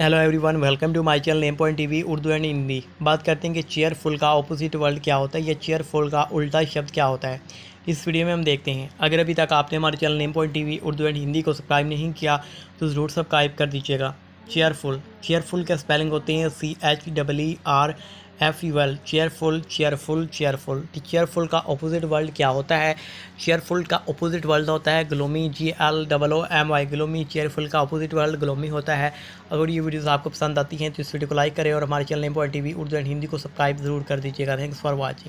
hello everyone welcome to my channel name point TV Urdu and Hindi बात करते हैं कि चेयरफुल का ऑपोजिट वर्ड क्या होता है या चेयरफुल का उल्टा शब्द क्या होता है इस वीडियो में हम देखते हैं अगर अभी तक आपने हमारे channel name point T Urdu and Hindi को सब्सक्राइब नहीं किया तो ज़रूर सब्सक्राइब कर दीजिएगा चेयरफुल चेयरफुल के स्पेलिंग होते हैं C H double E R F U L cheerful cheerful cheerful cheerful का अपोजिट वर्ल्ड क्या होता है चेयरफुल का अपोजिट वर्ल्ड होता है gloomy G L double O M Y gloomy cheerful का अपोजिट वर्ल्ड ग्लोमी होता है अगर ये वीडियोस आपको पसंद आती हैं तो इस वीडियो को लाइक करें और हमारे channel T V Urdu and Hindi को सब्सक्राइब जरूर कर दीजिएगा थैंक्स फॉर वॉचिंग